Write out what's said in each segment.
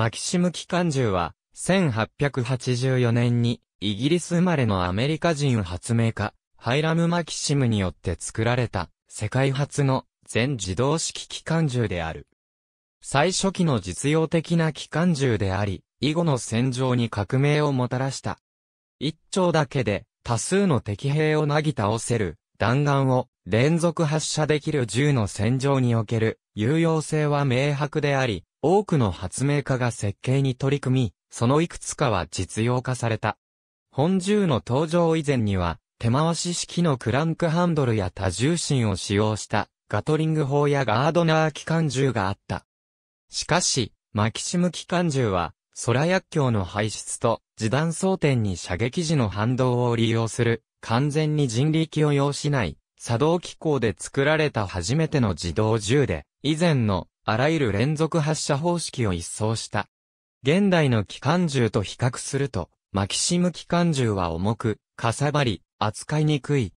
マキシム・機関銃は、1884年に、イギリス生まれのアメリカ人発明家、ハイラム・マキシムによって作られた、世界初の全自動式機関銃である。最初期の実用的な機関銃であり、以後の戦場に革命をもたらした。一丁だけで多数の敵兵をなぎ倒せる弾丸を連続発射できる銃の戦場における有用性は明白であり、多くの発明家が設計に取り組み、そのいくつかは実用化された。本銃の登場以前には、手回し式のクランクハンドルや多重心を使用したガトリング砲やガードナー機関銃があった。しかし、マキシム機関銃は、空薬莢の排出と自弾装填に射撃時の反動を利用する、完全に人力を要しない、作動機構で作られた初めての自動銃で、以前のあらゆる連続発射方式を一掃した。現代の機関銃と比較すると、マキシム機関銃は重く、かさばり、扱いにくい。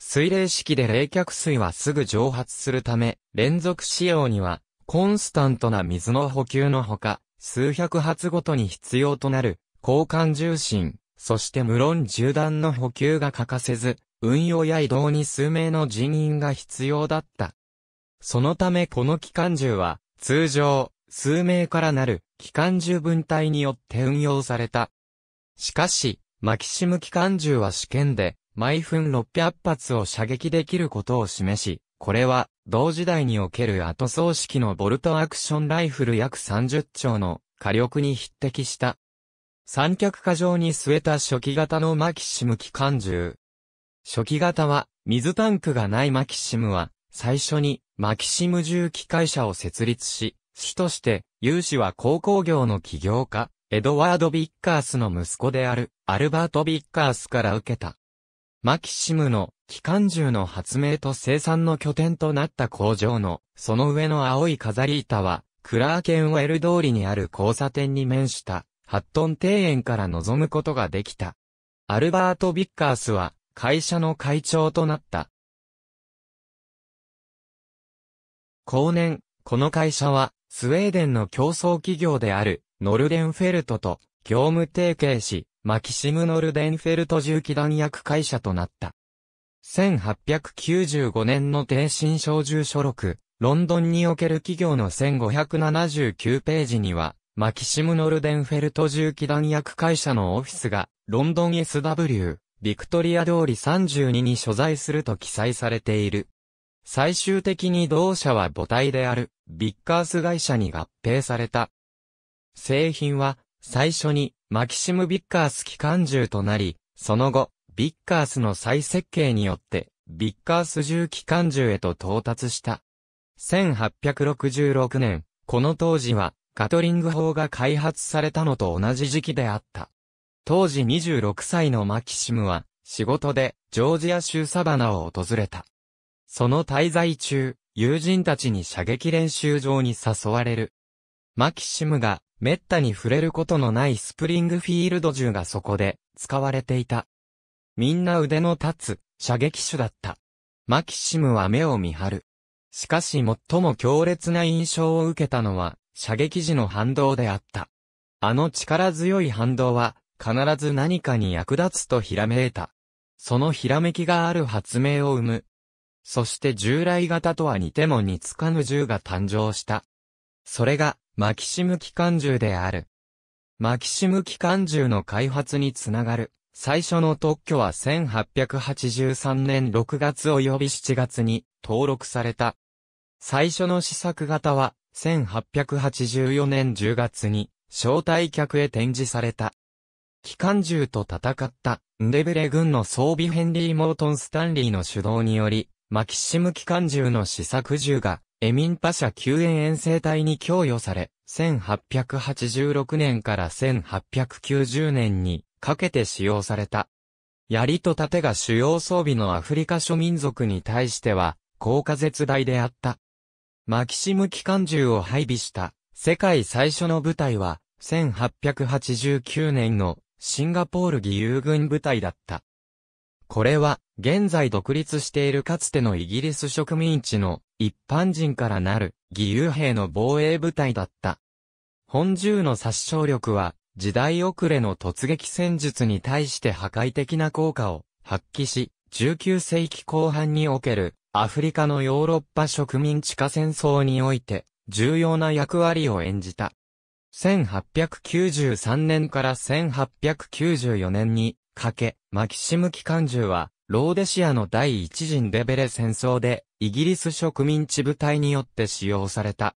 水冷式で冷却水はすぐ蒸発するため、連続使用には、コンスタントな水の補給のほか、数百発ごとに必要となる、交換重心、そして無論銃弾の補給が欠かせず、運用や移動に数名の人員が必要だった。そのためこの機関銃は、通常、数名からなる機関銃分隊によって運用された。しかし、マキシム機関銃は試験で、毎分600発を射撃できることを示し、これは、同時代における後葬式のボルトアクションライフル約30丁の火力に匹敵した。三脚化剰に据えた初期型のマキシム機関銃。初期型は、水タンクがないマキシムは、最初にマキシム重機会社を設立し、主として、有志は鉱工業の起業家、エドワード・ビッカースの息子である、アルバート・ビッカースから受けた。マキシムの機関銃の発明と生産の拠点となった工場の、その上の青い飾り板は、クラーケンウェル通りにある交差点に面した、ハットン庭園から望むことができた。アルバート・ビッカースは、会社の会長となった。後年、この会社は、スウェーデンの競争企業である、ノルデンフェルトと、業務提携し、マキシム・ノルデンフェルト重機弾薬会社となった。1895年の低新小銃書録、ロンドンにおける企業の1579ページには、マキシム・ノルデンフェルト重機弾薬会社のオフィスが、ロンドン SW、ビクトリア通り32に所在すると記載されている。最終的に同社は母体である、ビッカース会社に合併された。製品は、最初に、マキシム・ビッカース機関銃となり、その後、ビッカースの再設計によって、ビッカース銃機関銃へと到達した。1866年、この当時は、ガトリング砲が開発されたのと同じ時期であった。当時26歳のマキシムは、仕事で、ジョージア州サバナを訪れた。その滞在中、友人たちに射撃練習場に誘われる。マキシムが、滅多に触れることのないスプリングフィールド銃がそこで、使われていた。みんな腕の立つ、射撃手だった。マキシムは目を見張る。しかし最も強烈な印象を受けたのは、射撃時の反動であった。あの力強い反動は、必ず何かに役立つとひらめいた。そのひらめきがある発明を生む、そして従来型とは似ても似つかぬ銃が誕生した。それが、マキシム機関銃である。マキシム機関銃の開発につながる。最初の特許は1883年6月及び7月に登録された。最初の試作型は1884年10月に招待客へ展示された。機関銃と戦った、ンデブレ軍の装備ヘンリー・モートン・スタンリーの主導により、マキシム機関銃の試作銃が、エミンパ社救援遠征隊に供与され、1886年から1890年にかけて使用された。槍と盾が主要装備のアフリカ諸民族に対しては、効果絶大であった。マキシム機関銃を配備した世界最初の部隊は1889年のシンガポール義勇軍部隊だった。これは、現在独立しているかつてのイギリス植民地の一般人からなる義勇兵の防衛部隊だった。本銃の殺傷力は、時代遅れの突撃戦術に対して破壊的な効果を発揮し、19世紀後半におけるアフリカのヨーロッパ植民地化戦争において重要な役割を演じた。1893年から1894年にかけ、マキシム・機関銃は、ローデシアの第一陣デベレ戦争で、イギリス植民地部隊によって使用された。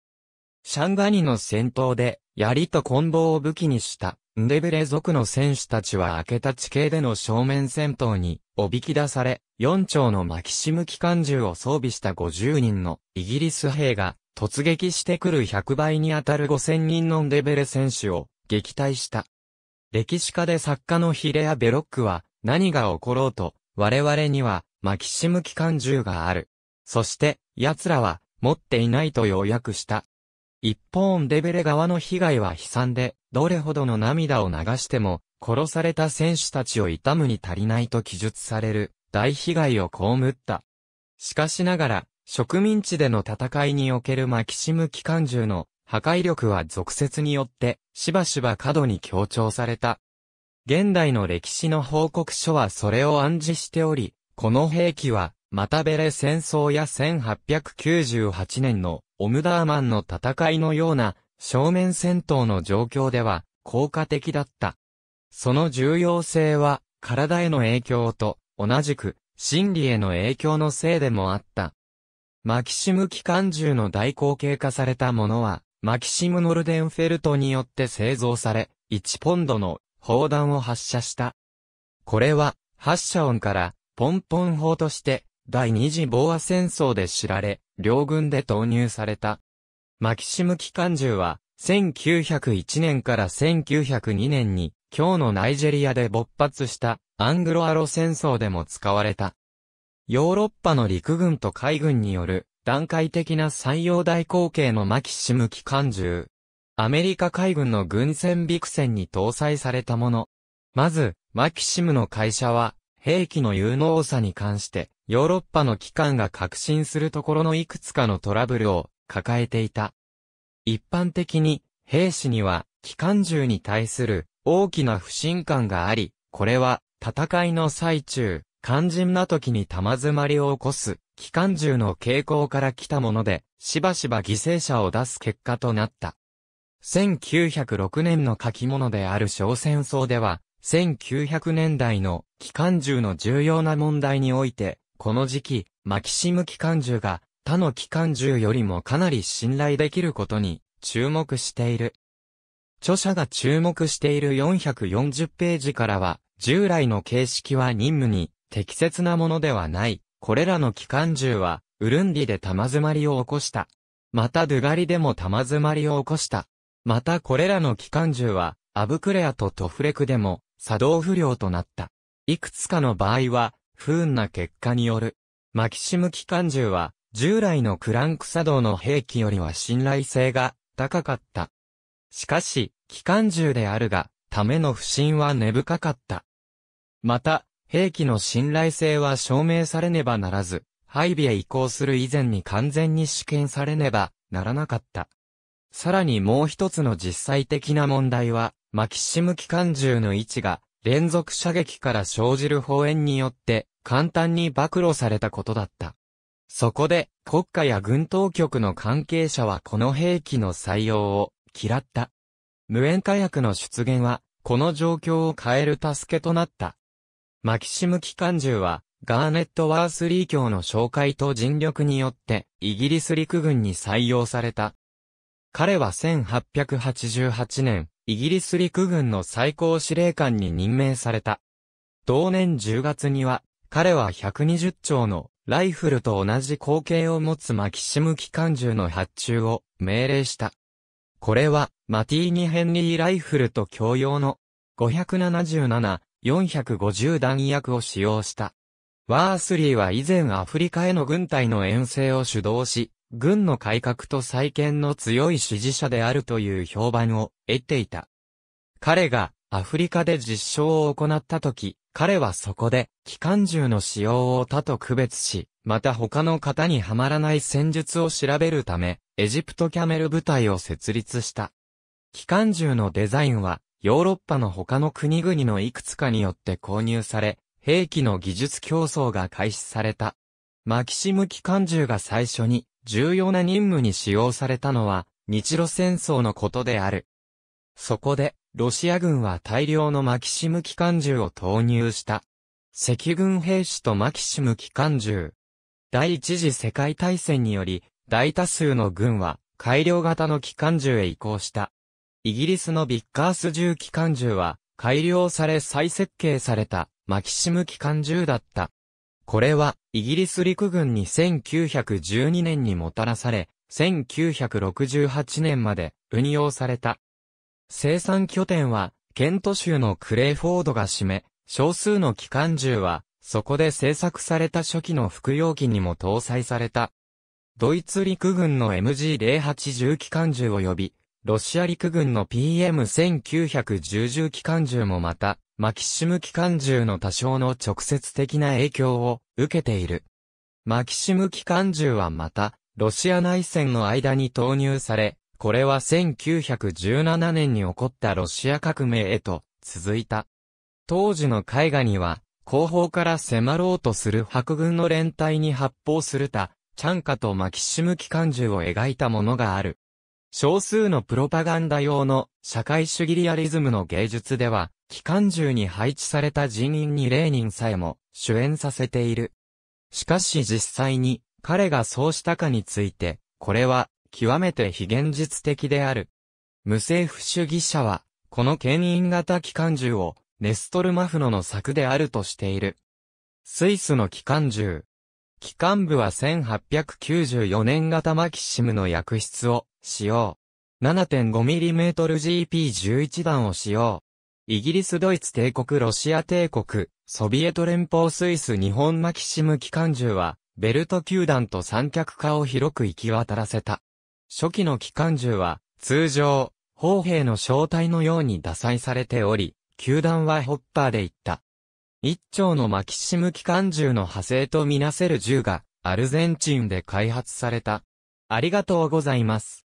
シャンガニの戦闘で、槍と棍棒を武器にした、ンデベレ族の戦士たちは開けた地形での正面戦闘に、おびき出され、4丁のマキシム機関銃を装備した50人のイギリス兵が、突撃してくる100倍に当たる5000人のンデベレ戦士を撃退した。歴史家で作家のヒレア・ベロックは、何が起ころうと、我々には、マキシム機関銃がある。そして、奴らは、持っていないと要約した。一方ンデベレ側の被害は悲惨で、どれほどの涙を流しても、殺された選手たちを痛むに足りないと記述される、大被害を被った。しかしながら、植民地での戦いにおけるマキシム機関銃の破壊力は俗説によってしばしば過度に強調された。現代の歴史の報告書はそれを暗示しており、この兵器は、マタベレ戦争や1898年のオムダーマンの戦いのような正面戦闘の状況では効果的だった。その重要性は体への影響と同じく心理への影響のせいでもあった。マキシム機関銃の代行形化されたものはマキシム・ノルデンフェルトによって製造され、1ポンドの砲弾を発射した。これは、発射音からポンポン砲として第二次ボア戦争で知られ、両軍で投入された。マキシム機関銃は、1901年から1902年に、今日のナイジェリアで勃発したアングロアロ戦争でも使われた。ヨーロッパの陸軍と海軍による段階的な採用大口径のマキシム機関銃。アメリカ海軍の軍船ビクセンに搭載されたもの。まず、マキシムの会社は、兵器の有能さに関して、ヨーロッパの機関が革新するところのいくつかのトラブルを抱えていた。一般的に、兵士には、機関銃に対する大きな不信感があり、これは、戦いの最中、肝心な時に玉詰まりを起こす機関銃の傾向から来たもので、しばしば犠牲者を出す結果となった。1906年の書き物である小戦争では、1900年代の機関銃の重要な問題において、この時期、マキシム機関銃が他の機関銃よりもかなり信頼できることに注目している。著者が注目している440ページからは、従来の形式は任務に適切なものではないこれらの機関銃は、ウルンディで玉詰まりを起こした。またドゥガリでも玉詰まりを起こした。またこれらの機関銃は、アブクレアとトフレクでも、作動不良となった。いくつかの場合は、不運な結果による。マキシム機関銃は、従来のクランク作動の兵器よりは信頼性が高かった。しかし、機関銃であるが、ための不信は根深かった。また、兵器の信頼性は証明されねばならず、配備へ移行する以前に完全に試験されねばならなかった。さらにもう一つの実際的な問題は、マキシム機関銃の位置が連続射撃から生じる砲炎によって簡単に暴露されたことだった。そこで国家や軍当局の関係者はこの兵器の採用を嫌った。無塩火薬の出現はこの状況を変える助けとなった。マキシム機関銃は、ガーネット・ワースリー卿の紹介と尽力によって、イギリス陸軍に採用された。彼は1888年、イギリス陸軍の最高司令官に任命された。同年10月には、彼は120丁のライフルと同じ口径を持つマキシム機関銃の発注を命令した。これは、マティーニ・ヘンリー・ライフルと共用の577 450弾薬を使用した。ワースリーは以前アフリカへの軍隊の遠征を主導し、軍の改革と再建の強い支持者であるという評判を得ていた。彼がアフリカで実証を行った時、彼はそこで機関銃の使用を他と区別し、また他の方にはまらない戦術を調べるため、エジプトキャメル部隊を設立した。機関銃のデザインはヨーロッパの他の国々のいくつかによって購入され、兵器の技術競争が開始された。マキシム機関銃が最初に重要な任務に使用されたのは日露戦争のことである。そこでロシア軍は大量のマキシム機関銃を投入した。赤軍兵士とマキシム機関銃。第一次世界大戦により大多数の軍は改良型の機関銃へ移行した。イギリスのビッカース銃機関銃は、改良され再設計された、マキシム機関銃だった。これは、イギリス陸軍に1912年にもたらされ、1968年まで運用された。生産拠点は、ケント州のクレイフォードが占め、少数の機関銃は、そこで製作された初期の服用機にも搭載された。ドイツ陸軍の MG08 重機関銃及び、ロシア陸軍の PM1910 機関銃もまた、マキシム機関銃の多少の直接的な影響を受けている。マキシム機関銃はまた、ロシア内戦の間に投入され、これは1917年に起こったロシア革命へと続いた。当時の絵画には、後方から迫ろうとする白軍の連隊に発砲するた、チャンカとマキシム機関銃を描いたものがある。少数のプロパガンダ用の社会主義リアリズムの芸術では、機関銃に配置された人員にレーニンさえも主演させている。しかし実際に彼がそうしたかについて、これは極めて非現実的である。無政府主義者は、この牽引型機関銃をネストルマフノの作であるとしている。スイスの機関銃。機関部は1894年型マキシムの薬室を使用。7.5mmGP11 弾を使用。イギリスドイツ帝国ロシア帝国、ソビエト連邦スイス日本マキシム機関銃は、ベルト球団と三脚化を広く行き渡らせた。初期の機関銃は、通常、砲兵の正体のように打砕されており、球団はホッパーで行った。一丁のマキシム機関銃の派生とみなせる銃が、アルゼンチンで開発された。ありがとうございます。